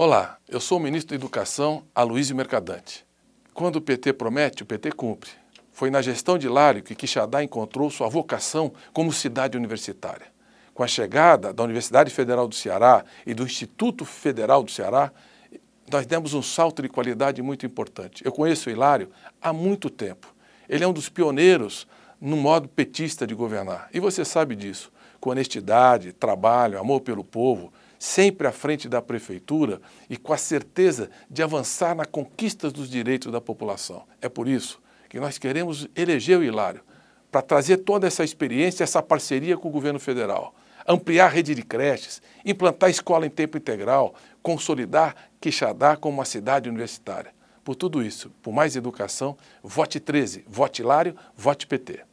Olá, eu sou o ministro da Educação, Aloysio Mercadante. Quando o PT promete, o PT cumpre. Foi na gestão de Lário que Quixadá encontrou sua vocação como cidade universitária. Com a chegada da Universidade Federal do Ceará e do Instituto Federal do Ceará, nós demos um salto de qualidade muito importante. Eu conheço o Hilário há muito tempo. Ele é um dos pioneiros no modo petista de governar. E você sabe disso com honestidade, trabalho, amor pelo povo, sempre à frente da prefeitura e com a certeza de avançar na conquista dos direitos da população. É por isso que nós queremos eleger o Hilário para trazer toda essa experiência, essa parceria com o governo federal, ampliar a rede de creches, implantar escola em tempo integral, consolidar Quixadá como uma cidade universitária. Por tudo isso, por mais educação, vote 13, vote Hilário, vote PT.